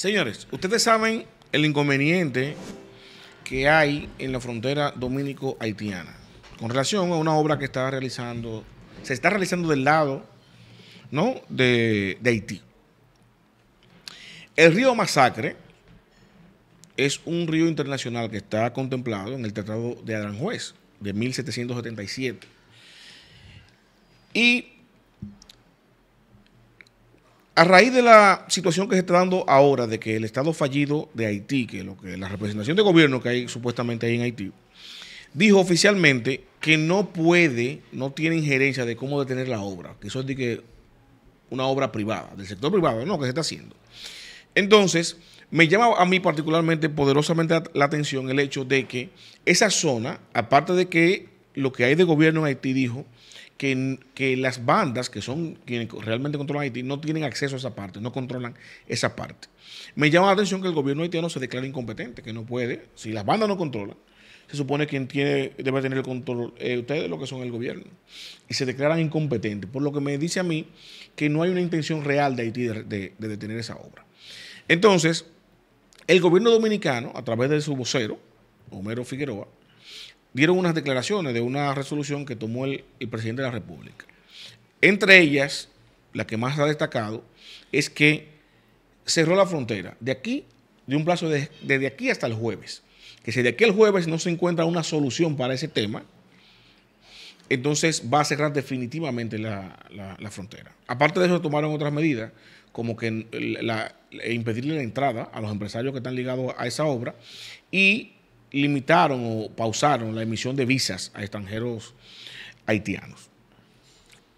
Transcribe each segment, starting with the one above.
Señores, ustedes saben el inconveniente que hay en la frontera dominico-haitiana con relación a una obra que está realizando, se está realizando del lado ¿no? de, de Haití. El río Masacre es un río internacional que está contemplado en el Tratado de Aranjuez de 1777. Y a raíz de la situación que se está dando ahora de que el Estado fallido de Haití, que lo que la representación de gobierno que hay supuestamente ahí en Haití, dijo oficialmente que no puede, no tiene injerencia de cómo detener la obra, que eso es de que una obra privada, del sector privado, no, que se está haciendo. Entonces, me llama a mí particularmente poderosamente la atención el hecho de que esa zona, aparte de que lo que hay de gobierno en Haití dijo que, que las bandas, que son quienes realmente controlan Haití, no tienen acceso a esa parte, no controlan esa parte. Me llama la atención que el gobierno haitiano se declara incompetente, que no puede, si las bandas no controlan, se supone que tiene, debe tener el control eh, ustedes, lo que son el gobierno, y se declaran incompetentes, por lo que me dice a mí que no hay una intención real de Haití de detener esa obra. Entonces, el gobierno dominicano, a través de su vocero, Homero Figueroa, dieron unas declaraciones de una resolución que tomó el, presidente de la República. Entre ellas, la que más ha destacado es que cerró la frontera de aquí, de un plazo desde aquí hasta el jueves. Que si de aquí al jueves no se encuentra una solución para ese tema, entonces va a cerrar definitivamente la, frontera. Aparte de eso, tomaron otras medidas, como que impedirle la entrada a los empresarios que están ligados a esa obra y limitaron o pausaron la emisión de visas a extranjeros haitianos.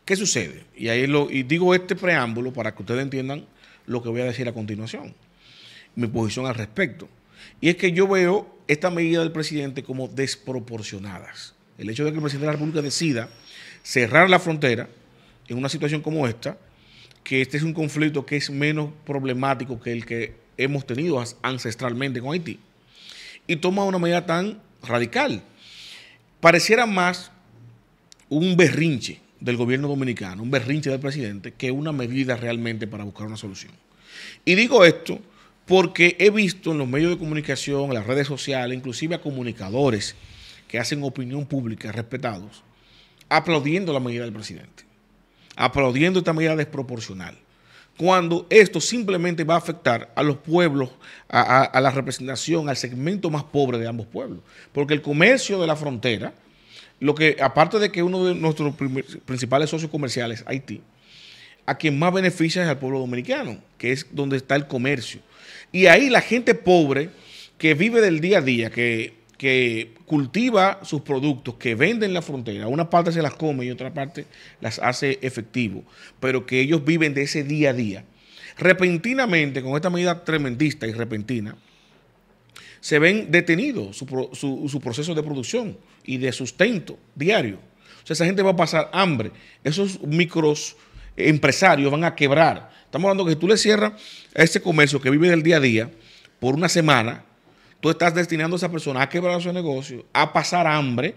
¿Qué sucede? Y ahí lo, y digo este preámbulo para que ustedes entiendan lo que voy a decir a continuación, mi posición al respecto. Y es que yo veo esta medida del presidente como desproporcionadas. El hecho de que el presidente de la República decida cerrar la frontera en una situación como esta, que este es un conflicto que es menos problemático que el que hemos tenido ancestralmente con Haití y toma una medida tan radical. Pareciera más un berrinche del gobierno dominicano, un berrinche del presidente, que una medida realmente para buscar una solución. Y digo esto porque he visto en los medios de comunicación, en las redes sociales, inclusive a comunicadores que hacen opinión pública respetados, aplaudiendo la medida del presidente, aplaudiendo esta medida desproporcional cuando esto simplemente va a afectar a los pueblos, a, la representación, al segmento más pobre de ambos pueblos. Porque el comercio de la frontera, lo que, aparte de que uno de nuestros principales socios comerciales, Haití, a quien más beneficia es al pueblo dominicano, que es donde está el comercio. Y ahí la gente pobre que vive del día a día, que que cultiva sus productos, que vende en la frontera, una parte se las come y otra parte las hace efectivo, pero que ellos viven de ese día a día. Repentinamente, con esta medida tremendista y repentina, se ven detenidos su, proceso de producción y de sustento diario. O sea, esa gente va a pasar hambre. Esos micros empresarios van a quebrar. Estamos hablando que tú le cierras a ese comercio que vive del día a día por una semana, tú estás destinando a esa persona a quebrar su negocio, a pasar hambre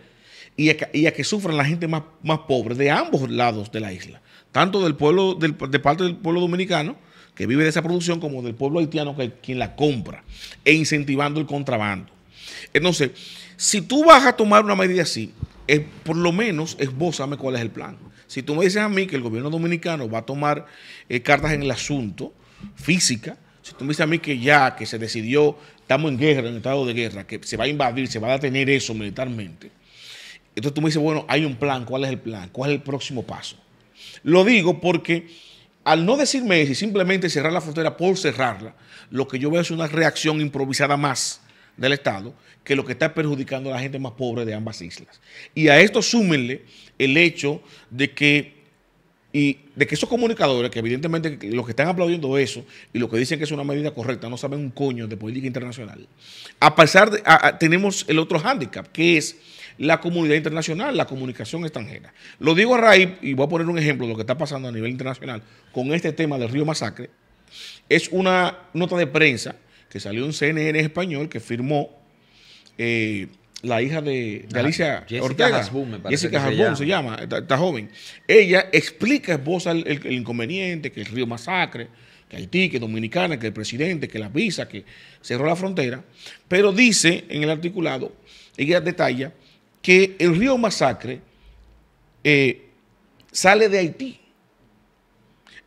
y a, que sufran la gente más, más, pobre de ambos lados de la isla, tanto del pueblo, de parte del pueblo dominicano que vive de esa producción como del pueblo haitiano que quien la compra e incentivando el contrabando. Entonces, si tú vas a tomar una medida así, por lo menos esbozame cuál es el plan. Si tú me dices a mí que el gobierno dominicano va a tomar eh, cartas en el asunto física, si tú me dices a mí que ya, que se decidió, estamos en guerra, en estado de guerra, que se va a invadir, se va a detener eso militarmente. Entonces tú me dices, bueno, hay un plan, ¿cuál es el plan? ¿Cuál es el próximo paso? Lo digo porque al no decirme eso y simplemente cerrar la frontera por cerrarla, lo que yo veo es una reacción improvisada más del Estado que lo que está perjudicando a la gente más pobre de ambas islas. Y a esto súmenle el hecho de que y de que esos comunicadores, que evidentemente los que están aplaudiendo eso y los que dicen que es una medida correcta, no saben un coño de política internacional. A pesar de, tenemos el otro hándicap, que es la comunidad internacional, la comunicación extranjera. Lo digo a raíz, y voy a poner un ejemplo de lo que está pasando a nivel internacional con este tema del río Masacre. Es una nota de prensa que salió en CNN español que firmó eh, la hija de, ah, Alicia Ortega. Jessica Hasbun se, llama, está joven. Ella explica, el, inconveniente, que el río masacre, que Haití, que Dominicana, que el presidente, que la visa, que cerró la frontera. Pero dice en el articulado, ella detalla que el río masacre eh, sale de Haití.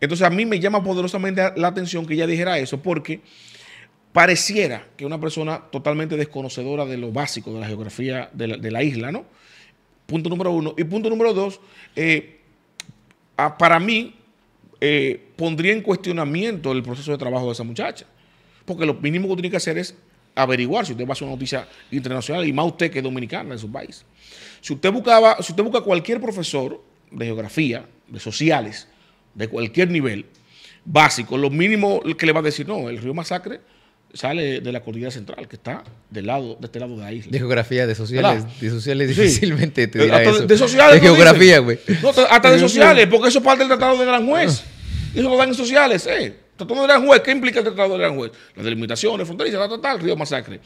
Entonces a mí me llama poderosamente la atención que ella dijera eso, porque pareciera que una persona totalmente desconocedora de lo básico de la geografía de la, isla, ¿no? Punto número uno. Y punto número dos, eh, para mí eh, pondría en cuestionamiento el proceso de trabajo de esa muchacha. Porque lo mínimo que tiene que hacer es averiguar si usted va a hacer una noticia internacional y más usted que es dominicana en su país. Si usted buscaba, si usted busca cualquier profesor de geografía, de sociales, de cualquier nivel básico, lo mínimo que le va a decir, no, el río Masacre sale de la cordillera central, que está del lado, de este lado de la isla. De geografía, de sociales, de sociales difícilmente te eh, dirá eso. De sociales. geografía, güey. hasta de sociales, porque eso es parte del tratado de gran juez ah. Eso lo dan en sociales, eh. Tratado de juez ¿qué implica el tratado de juez Las delimitaciones, fronterizas, la total, río Masacre,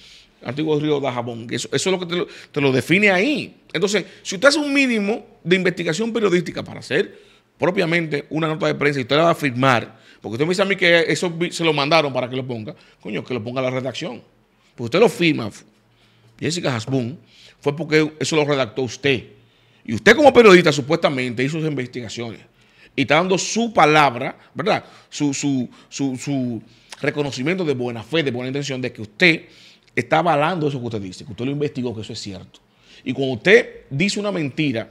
antiguo río Dajabón. Eso, eso es lo que te lo, te lo define ahí. Entonces, si usted hace un mínimo de investigación periodística para hacer propiamente una nota de prensa y usted la va a firmar, porque usted me dice a mí que eso se lo mandaron para que lo ponga, coño, que lo ponga la redacción. Pues usted lo firma, Jessica Hasbun, fue porque eso lo redactó usted. Y usted como periodista supuestamente hizo sus investigaciones y está dando su palabra, ¿verdad? Su, su, su, su reconocimiento de buena fe, de buena intención, de que usted está avalando eso que usted dice, que usted lo investigó, que eso es cierto. Y cuando usted dice una mentira,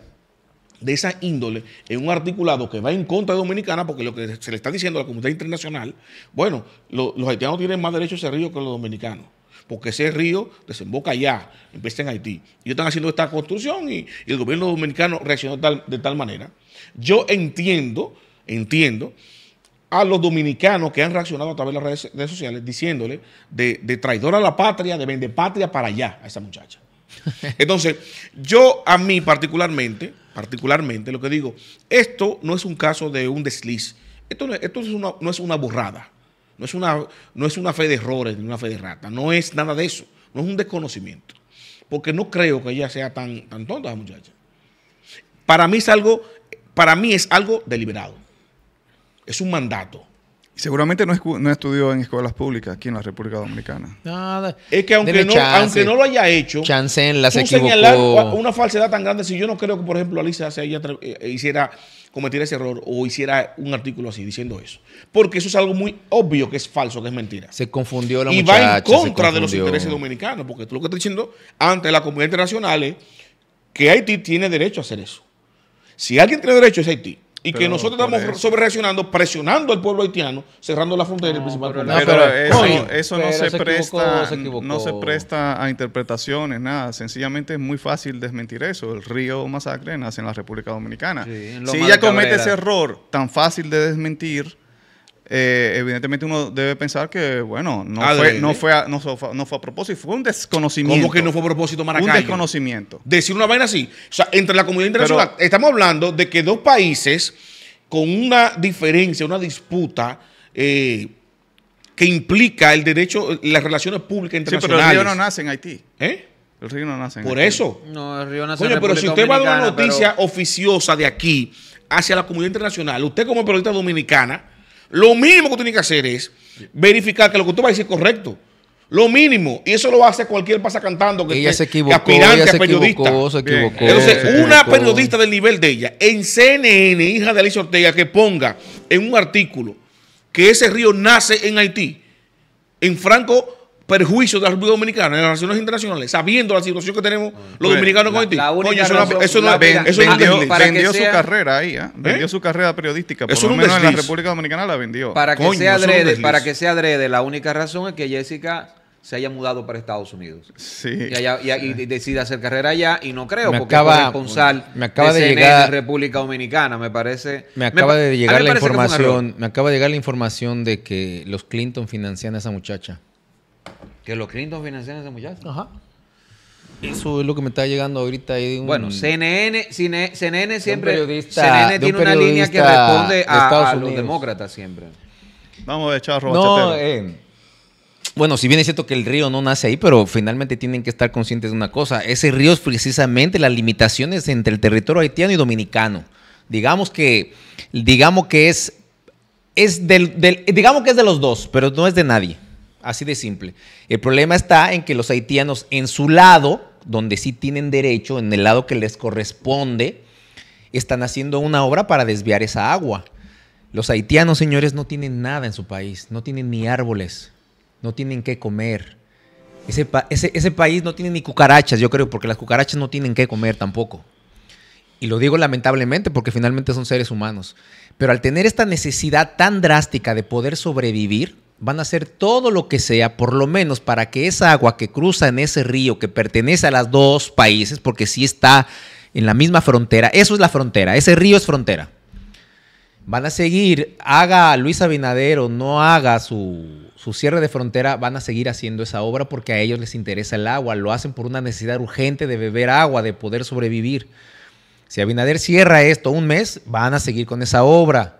de esa índole en un articulado que va en contra de Dominicana, porque lo que se le está diciendo a la comunidad internacional, bueno, los haitianos tienen más derecho a ese río que los dominicanos, porque ese río desemboca allá, empieza en Haití. Y están haciendo esta construcción y, el gobierno dominicano reaccionó de tal manera. Yo entiendo, entiendo a los dominicanos que han reaccionado a través de las redes, sociales diciéndole de, traidor a la patria, de vende patria para allá a esa muchacha. Entonces, yo a mí particularmente, particularmente, lo que digo, esto no es un caso de un desliz, esto no, es una, no es una borrada, no es una, no es una fe de errores ni una fe de rata, no es nada de eso, no es un desconocimiento, porque no creo que ella sea tan, tan tonta muchacha. Para mí es algo, para mí es algo deliberado, es un mandato Seguramente no, no, estudió en escuelas públicas aquí en la República Dominicana. Nada. Es que aunque, no, lo haya hecho, chance señalar una falsedad tan grande, si yo no creo que, por ejemplo, Alicia se eh, eh, hiciera, cometiera ese error o hiciera un artículo así diciendo eso. Porque eso es algo muy obvio que es falso, que es mentira. Se confundió la muchacha. Y va en contra de los intereses dominicanos, porque tú lo que estás diciendo ante la comunidad internacional es que Haití tiene derecho a hacer eso. Si alguien tiene derecho es Haití. Y que nosotros estamos sobre presionando al pueblo haitiano, cerrando la frontera no, principal pero eso, no, se, presta, no se presta a interpretaciones, nada. Sencillamente es muy fácil desmentir eso. El río Masacre nace en la República Dominicana. si ella comete ese error tan fácil de desmentir, eh, evidentemente uno debe pensar que, bueno, ah, no fue, no, fue a, propósito, fue un desconocimiento. ¿Cómo que no fue a propósito Maracay? Un desconocimiento. Decir una vaina así. O sea, entre la comunidad internacional, estamos hablando de que dos países con una diferencia, una disputa, eh, que implica el derecho, las relaciones públicas internacionales. Sí, pero el río no nace en Haití. ¿Eh? El río no nace en Por eso. No, pero si usted va a una noticia oficiosa de aquí hacia la comunidad internacional, usted como periodista dominicana lo mínimo que tú tienes que hacer es verificar que lo que tú vas a decir es correcto. Lo mínimo. Y eso lo hace cualquier pasa cantando que, ella se equivocó, aspirante a periodista. se equivocó, Entonces, una periodista del nivel de ella, en CNN, hija de Alicia Ortega, que ponga en un artículo que ese río nace en Haití, en Franco perjuicio de la República Dominicana en las relaciones internacionales, sabiendo la situación que tenemos ah. los dominicanos con Haití. eso, vendió, su carrera ahí, ¿ah? ¿Eh? vendió su carrera periodística, por lo menos en la República Dominicana la vendió. Para que, sea adrede, para que la única razón es que Jessica se haya mudado para Estados Unidos. Y, decida hacer carrera allá. Y no creo, porque acaba, es me acaba de, llegar, en República Dominicana, me parece. Me acaba de llegar la información. Me acaba de llegar la información de que los Clinton financian a esa muchacha que los Clinton financieros de ese Eso es lo que me está llegando ahorita. Ahí bueno, CNN, CNN, siempre. CNN tiene una línea que responde a, los demócratas siempre. Vamos a echar eh, bueno, si bien es cierto que el río no nace ahí, pero finalmente tienen que estar conscientes de una cosa. Ese río es precisamente las limitaciones entre el territorio haitiano y dominicano. Digamos que, digamos que es, es del digamos que es de los dos, pero no es de nadie. Así de simple. El problema está en que los haitianos en su lado, donde sí tienen derecho, en el lado que les corresponde, están haciendo una obra para desviar esa agua. Los haitianos, señores, no tienen nada en su país, no tienen ni árboles, no tienen qué comer. Ese, ese, país no tiene ni cucarachas, yo creo, porque las cucarachas no tienen qué comer tampoco. Y lo digo lamentablemente porque finalmente son seres humanos. Pero al tener esta necesidad tan drástica de poder sobrevivir, van a hacer todo lo que sea, por lo menos para que esa agua que cruza en ese río que pertenece a los dos países, porque sí está en la misma frontera, eso es la frontera, ese río es frontera. Van a seguir, haga Luis Abinader o no haga su, su cierre de frontera, van a seguir haciendo esa obra porque a ellos les interesa el agua, lo hacen por una necesidad urgente de beber agua, de poder sobrevivir. Si Abinader cierra esto un mes, van a seguir con esa obra.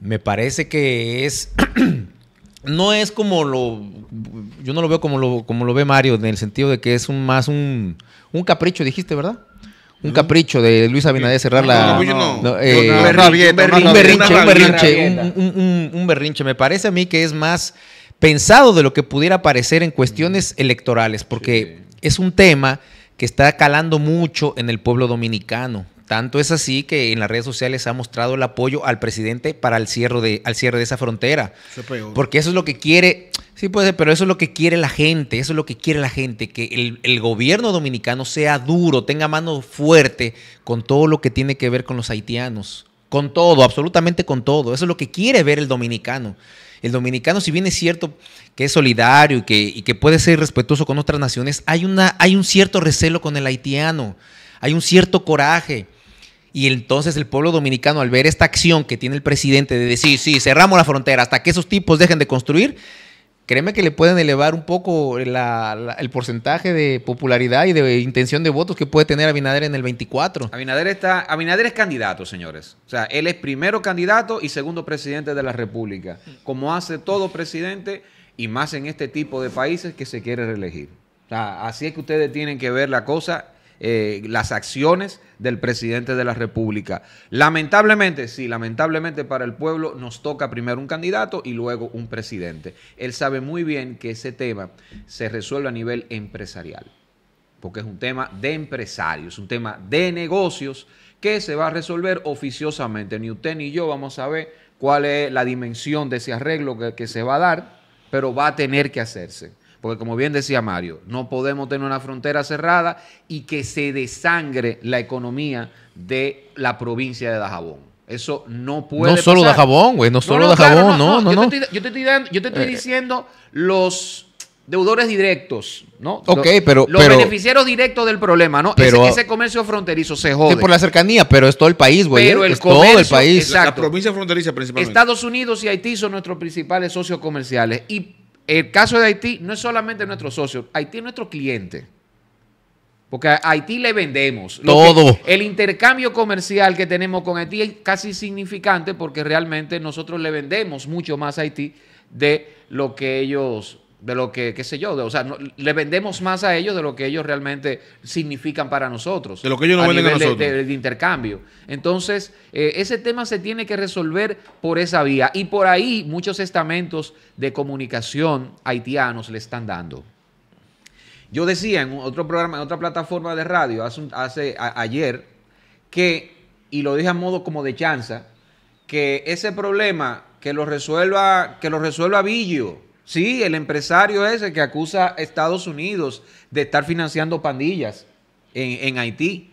Me parece que es no es como lo. Yo no lo veo como lo, como lo ve Mario, en el sentido de que es más un, un capricho, dijiste, ¿verdad? Un mm. capricho de Luis Abinader cerrar la. Eh, un berrinche, un berrinche. Un, un berrinche. Me parece a mí que es más pensado de lo que pudiera parecer en cuestiones mm. electorales, porque es un tema que está calando mucho en el pueblo dominicano, tanto es así que en las redes sociales ha mostrado el apoyo al presidente para el cierre de, al cierre de esa frontera. Porque eso es lo que quiere, sí puede, pero eso es lo que quiere la gente, eso es lo que quiere la gente, que el, gobierno dominicano sea duro, tenga mano fuerte con todo lo que tiene que ver con los haitianos. Con todo, absolutamente con todo. Eso es lo que quiere ver el dominicano. El dominicano, si bien es cierto que es solidario y que, que puede ser respetuoso con otras naciones, hay, una, hay un cierto recelo con el haitiano, hay un cierto coraje. Y entonces el pueblo dominicano, al ver esta acción que tiene el presidente de decir, sí, cerramos la frontera hasta que esos tipos dejen de construir, créeme que le pueden elevar un poco el porcentaje de popularidad y de intención de votos que puede tener Abinader en el 24. Abinader, está, Abinader es candidato, señores. O sea, él es primero candidato y segundo presidente de la República, como hace todo presidente y más en este tipo de países que se quiere reelegir. así es que ustedes tienen que ver la cosa eh, las acciones del presidente de la República. Lamentablemente, sí, lamentablemente para el pueblo nos toca primero un candidato y luego un presidente. Él sabe muy bien que ese tema se resuelve a nivel empresarial, porque es un tema de empresarios, un tema de negocios que se va a resolver oficiosamente. Ni usted ni yo vamos a ver cuál es la dimensión de ese arreglo que se va a dar, pero va a tener que hacerse porque como bien decía Mario, no podemos tener una frontera cerrada y que se desangre la economía de la provincia de Dajabón. Eso no puede No solo Dajabón, güey, no solo Dajabón, no, Yo, te estoy, yo te eh. diciendo los deudores directos, ¿no? Ok, pero... Los beneficiarios directos del problema, ¿no? ese, comercio fronterizo se jode. Es por la cercanía, pero es todo el país, güey. ¿eh? el todo el país. Exacto. La, la provincia fronteriza principalmente. Estados Unidos y Haití son nuestros principales socios comerciales. Y el caso de Haití no es solamente nuestro socio, Haití es nuestro cliente. Porque a Haití le vendemos. Todo. el intercambio comercial que tenemos con Haití es casi significante porque realmente nosotros le vendemos mucho más a Haití de lo que ellos de lo que, qué sé yo, o sea, le vendemos más a ellos de lo que ellos realmente significan para nosotros. De lo que ellos no nosotros. De, intercambio. Entonces, eh, ese tema se tiene que resolver por esa vía. Y por ahí muchos estamentos de comunicación haitianos le están dando. Yo decía en otro programa, en otra plataforma de radio, hace, ayer, que, y lo dije a modo como de chanza, que ese problema que lo resuelva, que lo resuelva Villo Sí, el empresario ese que acusa a Estados Unidos de estar financiando pandillas en, Haití.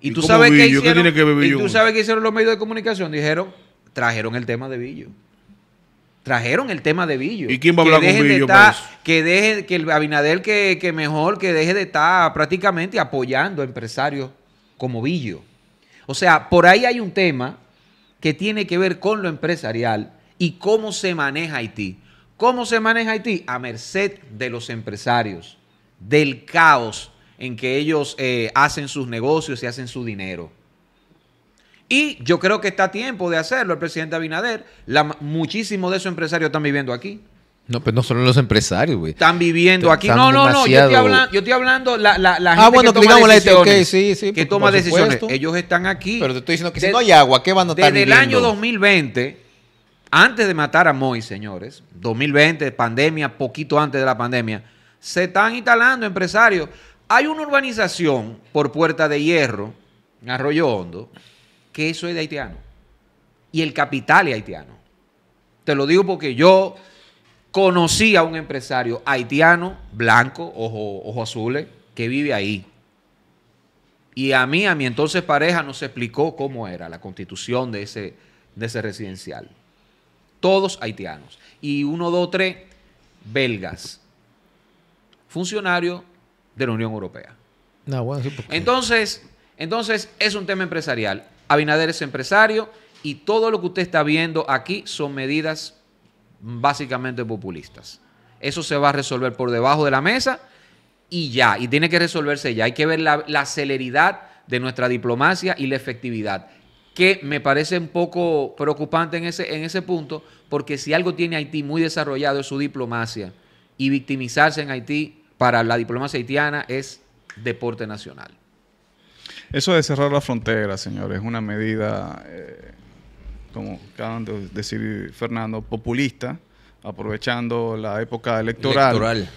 ¿Y, tú sabes qué hicieron? ¿Y tú sabes hicieron los medios de comunicación? Dijeron, trajeron el tema de Billo. Trajeron el tema de Billo. ¿Y quién va a hablar que con Billo? que deje, que el Abinadel que, mejor, que deje de estar prácticamente apoyando a empresarios como Billo. O sea, por ahí hay un tema que tiene que ver con lo empresarial y cómo se maneja Haití. ¿Cómo se maneja Haití? A merced de los empresarios, del caos en que ellos eh, hacen sus negocios y hacen su dinero. Y yo creo que está tiempo de hacerlo. El presidente Abinader, muchísimos de esos empresarios están viviendo aquí. No, pero no solo los empresarios, güey. Están viviendo aquí. no, no, no. Yo, estoy hablando, la, ah, gente ah, bueno, que toma este, decisiones. sí, que toma decisiones. Ellos están aquí. Pero te estoy diciendo que si no hay agua, ¿qué van a estar Desde el año 2020 antes de matar a Moy, señores, 2020, pandemia, poquito antes de la pandemia, se están instalando empresarios. Hay una urbanización por Puerta de Hierro, en Arroyo Hondo, que eso es de haitiano. Y el capital es haitiano. Te lo digo porque yo conocí a un empresario haitiano, blanco, ojo, azul, que vive ahí. Y a mí, a mi entonces pareja, nos explicó cómo era la constitución de ese residencial todos haitianos. Y uno, dos, tres, belgas, funcionario de la Unión Europea. entonces, entonces, es un tema empresarial. Abinader es empresario y todo lo que usted está viendo aquí son medidas básicamente populistas. Eso se va a resolver por debajo de la mesa y ya, y tiene que resolverse ya. Hay que ver la, la celeridad de nuestra diplomacia y la efectividad que me parece un poco preocupante en ese, en ese punto, porque si algo tiene Haití muy desarrollado es su diplomacia, y victimizarse en Haití para la diplomacia haitiana es deporte nacional. Eso de cerrar la frontera, señores, es una medida, eh, como acaban de decir Fernando, populista, aprovechando la época electoral, electoral,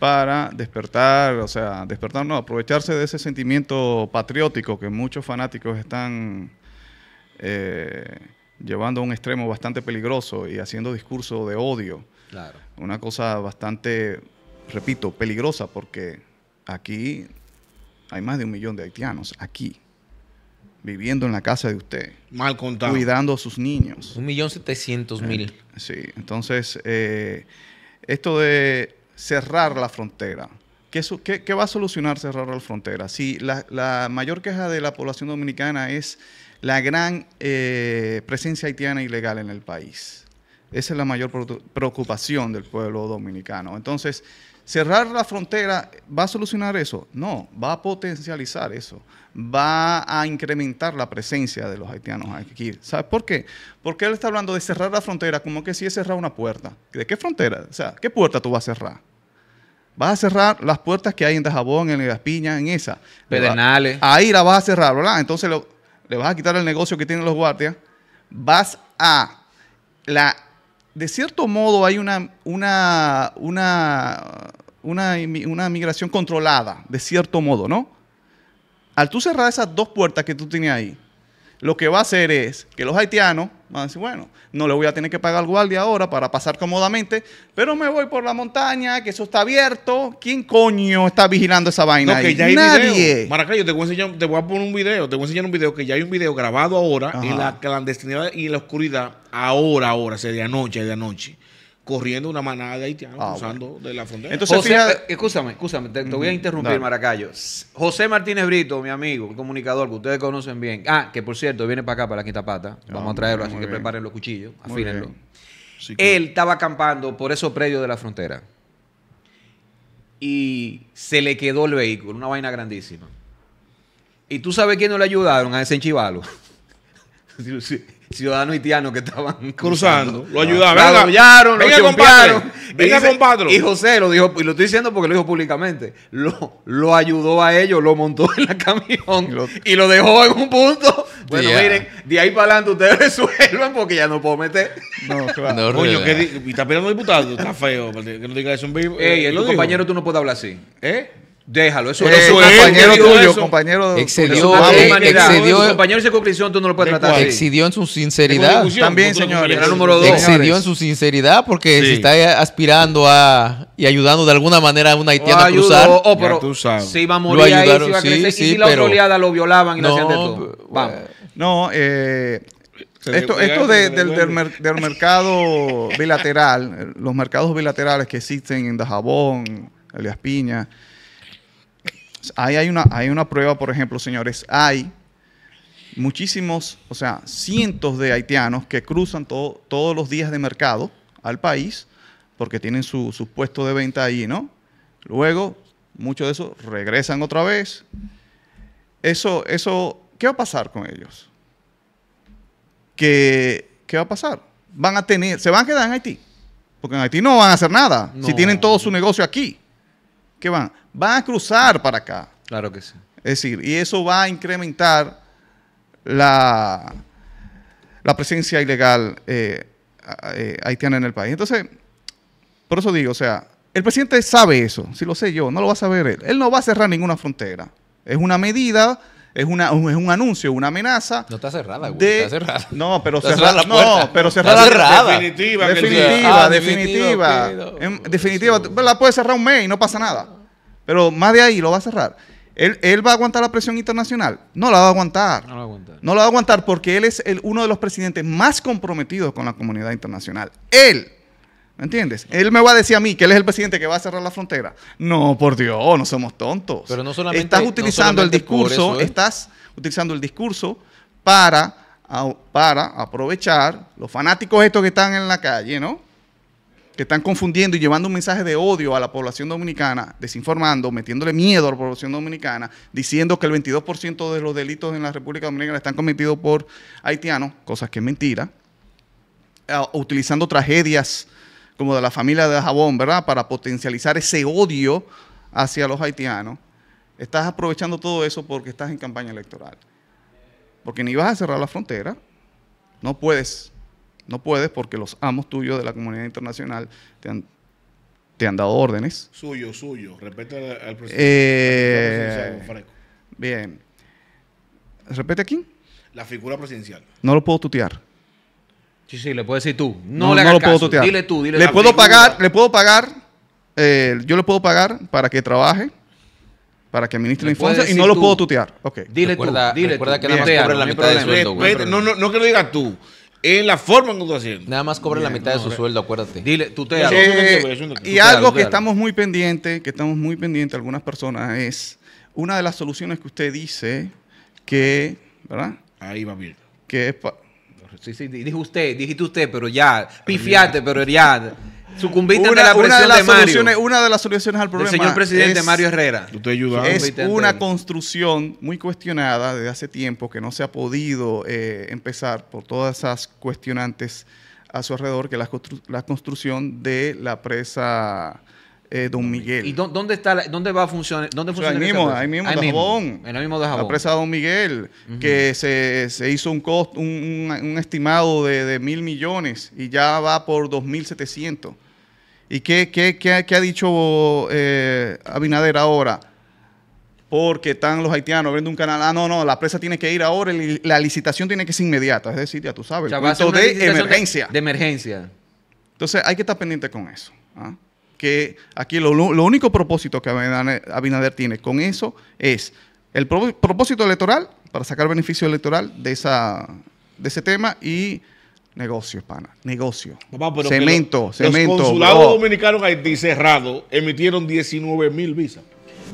para despertar, o sea, despertar, no, aprovecharse de ese sentimiento patriótico que muchos fanáticos están eh, llevando a un extremo bastante peligroso y haciendo discurso de odio. Una cosa bastante, repito, peligrosa porque aquí hay más de un millón de haitianos, aquí, viviendo en la casa de usted. Mal contado. Cuidando a sus niños. Un millón setecientos eh, mil. Sí, entonces, eh, esto de cerrar la frontera, ¿Qué, va a solucionar cerrar la frontera? Si la, mayor queja de la población dominicana es la gran eh, presencia haitiana ilegal en el país. Esa es la mayor preocupación del pueblo dominicano. Entonces, ¿cerrar la frontera va a solucionar eso? No, va a potencializar eso. Va a incrementar la presencia de los haitianos aquí. ¿Sabes por qué? Porque él está hablando de cerrar la frontera como que si es cerrar una puerta. ¿De qué frontera? O sea, ¿qué puerta tú vas a cerrar? Vas a cerrar las puertas que hay en Dajabón, en Las Piñas, en esa. Pedernales. Ahí la vas a cerrar, ¿verdad? Entonces le vas a quitar el negocio que tienen los guardias. Vas a la de cierto modo hay una, una, una, una, una migración controlada, de cierto modo, ¿no? Al tú cerrar esas dos puertas que tú tienes ahí, lo que va a hacer es que los haitianos van a decir, bueno, no le voy a tener que pagar al guardia ahora para pasar cómodamente, pero me voy por la montaña, que eso está abierto. ¿Quién coño está vigilando esa vaina? No, Nadie. Maracayo, te voy, a poner un video, te voy a enseñar un video que ya hay un video grabado ahora en la clandestinidad y en la oscuridad, ahora, ahora, o de anoche, de anoche corriendo una manada de haitianos ah, cruzando de la frontera. Entonces, José, eh, escúchame, escúchame, te, voy a interrumpir, Maracayos. Maracayo. José Martínez Brito, mi amigo, comunicador que ustedes conocen bien. Ah, que por cierto, viene para acá, para la Quinta Pata. Ah, Vamos a traerlo, así que preparen los cuchillos, afínenlo. Él estaba acampando por esos predios de la frontera. Y se le quedó el vehículo, una vaina grandísima. ¿Y tú sabes quién no le ayudaron a ese enchivalo. ciudadanos haitianos que estaban cruzando. Lo ayudaron. Lo Venga lo chompearon. Venga, compadre. Y José lo dijo, y lo estoy diciendo porque lo dijo públicamente, lo, lo ayudó a ellos, lo montó en la camión y lo, dejó en un punto. Bueno, miren, de ahí para adelante ustedes resuelvan porque ya no puedo meter. No, claro. No, y está peleando diputado, está feo. Que no diga eso en vivo. Ey, el eh, compañero, tú no puedes hablar así. ¿Eh? Déjalo, eso, eh, compañero tuyo, compañero Excedió, excedió, compañero de circunscripción, eh, tú no lo puedes tratar excedió en su sinceridad. También, señores. Número en su sinceridad porque si está aspirando a y ayudando de alguna manera a una haitiana a cruzar. pero tú sabes. Se iba a morir ahí, Sí, y si la pero, oleada lo violaban y no, hacían de todo. Eh, Vamos. No, eh, esto, esto del, del, mercado bilateral, los mercados bilaterales que existen en Dajabón, Elias Piña Ahí hay una, hay una prueba, por ejemplo, señores, hay muchísimos, o sea, cientos de haitianos que cruzan todos los días de mercado al país porque tienen su, su puesto de venta ahí, ¿no? Luego, muchos de esos regresan otra vez. Eso, eso, ¿qué va a pasar con ellos? ¿Qué, va a pasar? Van a tener, se van a quedar en Haití, porque en Haití no van a hacer nada si tienen todo su negocio aquí. ¿Qué van, van a cruzar para acá. Claro que sí. Es decir, y eso va a incrementar la, la presencia ilegal eh, eh, haitiana en el país. Entonces, por eso digo, o sea, el presidente sabe eso, si lo sé yo, no lo va a saber él. Él no va a cerrar ninguna frontera. Es una medida es, una, es un anuncio, una amenaza. No está cerrada, No, pero está cerrada. no, pero cerrada. Está cerrada. Definitiva, definitiva. Ah, definitiva. definitiva. La puede cerrar un mes y no pasa nada. Pero más de ahí lo va a cerrar. Él, va a aguantar la presión internacional. No la va a aguantar. No la va a aguantar. No la va a aguantar porque él es el, uno de los presidentes más comprometidos con la comunidad internacional. Él. ¿Entiendes? Él me va a decir a mí que él es el presidente que va a cerrar la frontera. No, por Dios, no somos tontos. Pero no solamente. Estás utilizando el discurso, ¿eh? estás utilizando el discurso para, para aprovechar los fanáticos estos que están en la calle, ¿no? Que están confundiendo y llevando un mensaje de odio a la población dominicana, desinformando, metiéndole miedo a la población dominicana, diciendo que el 22% de los delitos en la República Dominicana están cometidos por haitianos, cosas que es mentira, ah, utilizando tragedias como de la familia de Jabón, ¿verdad? Para potencializar ese odio hacia los haitianos. Estás aprovechando todo eso porque estás en campaña electoral. Porque ni vas a cerrar la frontera, no puedes, no puedes porque los amos tuyos de la comunidad internacional te han, dado órdenes. Suyo, suyo, Respete al, presidente. Eh, bien. ¿Respete a quién? La figura presidencial. No lo puedo tutear. Sí, sí, le puedes decir tú. No, le hagas lo caso. puedo tutear. Dile tú, dile le puedo pagar, le puedo pagar, yo le puedo pagar para que trabaje, para que administre la infancia y no lo puedo tutear. Okay. Dile recuerda, tú, dile recuerda que nada más cobre la mitad de sueldo. No, no, no que lo digas tú. Es la forma en que tú haciendo. Nada más cobra la mitad de su sueldo, acuérdate. Dile, tutea. y algo que estamos muy pendientes, que estamos muy pendientes algunas personas, es una de las soluciones que usted dice que, ¿verdad? Ahí va bien. Que es para... Sí, sí, dijo usted, dijiste usted, pero ya, pifiate, pero ya. Sucumbiste una, ante la presión una de, Mario. Una de las soluciones al problema. señor presidente Mario Herrera. Es una construcción muy cuestionada desde hace tiempo que no se ha podido eh, empezar por todas esas cuestionantes a su alrededor, que es la construcción de la presa eh, don Miguel. ¿Y dónde está dónde va a funcionar? ¿Dónde funciona? ahí, mismo, ahí mismo, de En la mismo de presa Don Miguel, que se, hizo un, costo, un, estimado de, mil millones y ya va por 2.700. ¿Y qué, qué, qué, ha dicho eh, Abinader ahora? Porque están los haitianos abriendo un canal. Ah, no, no, la presa tiene que ir ahora. La licitación tiene que ser inmediata. Es decir, ya tú sabes. de emergencia. de emergencia. Entonces hay que estar pendiente con eso. ¿ah? que aquí lo, único propósito que Abinader tiene con eso es el propósito electoral, para sacar beneficio electoral de, esa, de ese tema y negocio pana, negocio. cemento, cemento. Los consulados dominicanos Haití cerrados emitieron 19 mil visas.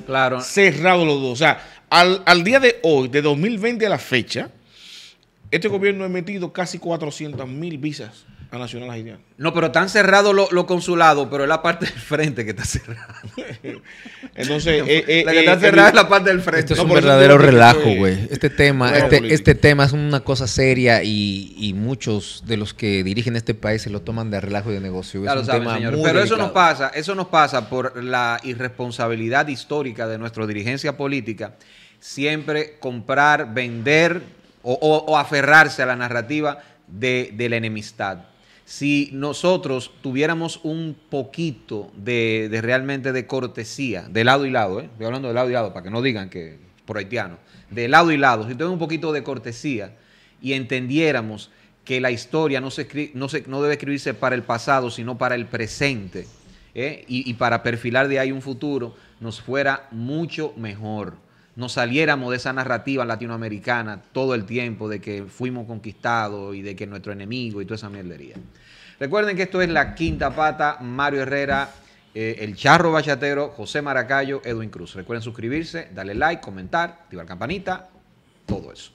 Claro. cerrado los dos. O sea, al, al, día de hoy, de 2020 a la fecha, este gobierno ha emitido casi 400 mil visas. A No, pero están cerrados los lo consulados, pero es la parte del frente que está cerrada. Entonces, eh, eh, la que eh, está cerrada es la parte del frente. Esto es un verdadero relajo, güey. Este tema, este, este, tema es una cosa seria y, muchos de los que dirigen este país se lo toman de relajo y de negocio. pero eso nos pasa, eso nos pasa por la irresponsabilidad histórica de nuestra dirigencia política. Siempre comprar, vender o, aferrarse a la narrativa de la enemistad si nosotros tuviéramos un poquito de, realmente de cortesía, de lado y lado, ¿eh? estoy hablando de lado y lado para que no digan que por haitiano, de lado y lado, si tuviéramos un poquito de cortesía y entendiéramos que la historia no, se, no, se no, debe escribirse para el pasado, sino para el presente, ¿eh? y para perfilar de ahí un futuro, nos fuera mucho mejor nos saliéramos de esa narrativa latinoamericana todo el tiempo de que fuimos conquistados y de que nuestro enemigo y toda esa mierdería. Recuerden que esto es La Quinta Pata, Mario Herrera, eh, El Charro Bachatero, José Maracayo, Edwin Cruz. Recuerden suscribirse, darle like, comentar, activar campanita, todo eso.